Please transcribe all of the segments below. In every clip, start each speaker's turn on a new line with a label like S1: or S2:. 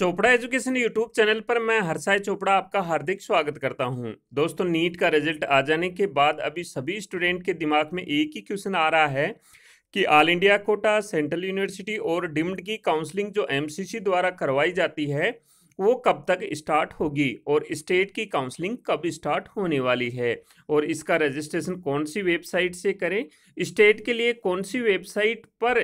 S1: Chopra education YouTube channel पर मैं हरसाई चोपड़ा आपका हार्दिक स्वागत करता हूं। दोस्तों नीट का रिजल्ट आ जाने के बाद अभी सभी स्टूडेंट के दिमाग में एक ही क्वेश्चन आ रहा है कि all India quota central university और डिम्ड की काउंसलिंग जो एमसीसी द्वारा करवाई जाती है वो कब तक स्टार्ट होगी और स्टेट की काउंसलिंग कब स्टार्ट होने वाली है और इसका रजिस्ट्रेशन कौन सी वेबसाइट से करें स्टेट के लिए कौन सी वेबसाइट पर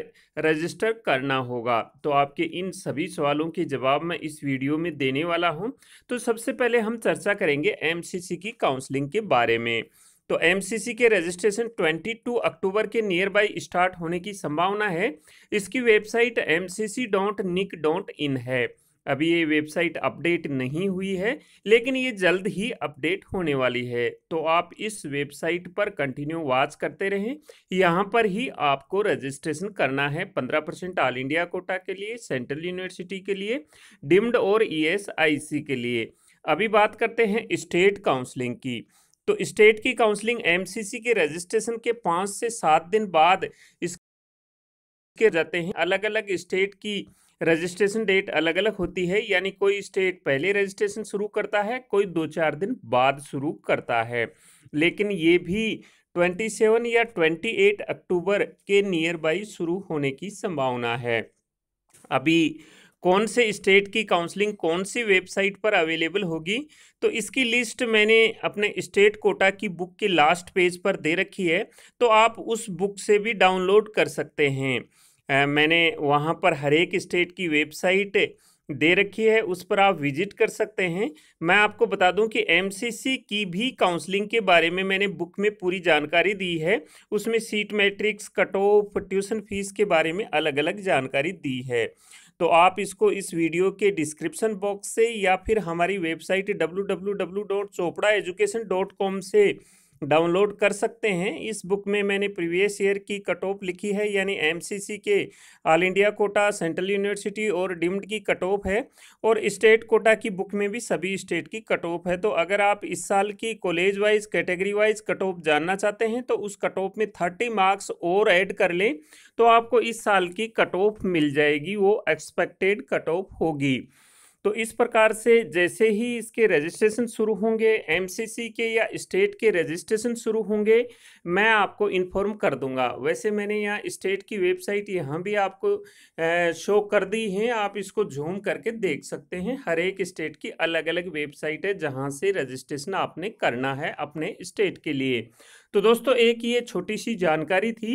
S1: रजिस्टर करना होगा तो आपके इन सभी सवालों के जवाब मैं इस वीडियो में देने वाला हूं तो सबसे पहले हम चर्चा करेंगे एम की काउंसलिंग के बारे में तो एम के रजिस्ट्रेशन 22 अक्टूबर के नियर बाई स्टार्ट होने की संभावना है इसकी website M C C dot nic dot in है अभी ये वेबसाइट अपडेट नहीं हुई है लेकिन ये जल्द ही अपडेट होने वाली है तो आप इस वेबसाइट पर कंटिन्यू वॉच करते रहें यहाँ पर ही आपको रजिस्ट्रेशन करना है पंद्रह परसेंट ऑल इंडिया कोटा के लिए सेंट्रल यूनिवर्सिटी के लिए डिम्ड और ईएसआईसी e के लिए अभी बात करते हैं स्टेट काउंसलिंग की तो स्टेट की काउंसलिंग एम के रजिस्ट्रेशन के पाँच से सात दिन बाद इस के जाते हैं अलग अलग स्टेट की रजिस्ट्रेशन डेट अलग अलग होती है यानी कोई स्टेट पहले रजिस्ट्रेशन शुरू करता है कोई दो चार दिन बाद शुरू करता है लेकिन ये भी 27 या 28 अक्टूबर के नियर बाई शुरू होने की संभावना है अभी कौन से स्टेट की काउंसलिंग कौन सी वेबसाइट पर अवेलेबल होगी तो इसकी लिस्ट मैंने अपने स्टेट कोटा की बुक के लास्ट पेज पर दे रखी है तो आप उस बुक से भी डाउनलोड कर सकते हैं मैंने वहाँ पर हर एक स्टेट की वेबसाइट दे रखी है उस पर आप विजिट कर सकते हैं मैं आपको बता दूं कि एमसीसी की भी काउंसलिंग के बारे में मैंने बुक में पूरी जानकारी दी है उसमें seat matrix cut off tuition fees के बारे में अलग अलग जानकारी दी है तो आप इसको इस वीडियो के डिस्क्रिप्शन बॉक्स से या फिर हमारी वेबसाइट डब्ल्यू से डाउनलोड कर सकते हैं इस बुक में मैंने प्रीवियस ईयर की कट ऑफ लिखी है यानी एमसीसी के all India quota central university और डिम्ड की कट ऑफ है और स्टेट कोटा की बुक में भी सभी स्टेट की कट ऑफ है तो अगर आप इस साल की college wise category wise cut off जानना चाहते हैं तो उस कट ऑफ में थर्टी मार्क्स और ऐड कर लें तो आपको इस साल की कट ऑफ मिल जाएगी वो एक्सपेक्टेड कट ऑफ होगी तो इस प्रकार से जैसे ही इसके रजिस्ट्रेशन शुरू होंगे एमसीसी के या स्टेट के रजिस्ट्रेशन शुरू होंगे मैं आपको इन्फॉर्म कर दूंगा वैसे मैंने यहाँ स्टेट की वेबसाइट यहाँ भी आपको शो कर दी है आप इसको झूम करके देख सकते हैं हर एक स्टेट की अलग अलग वेबसाइट है जहाँ से रजिस्ट्रेशन आपने करना है अपने स्टेट के लिए तो दोस्तों एक ये छोटी सी जानकारी थी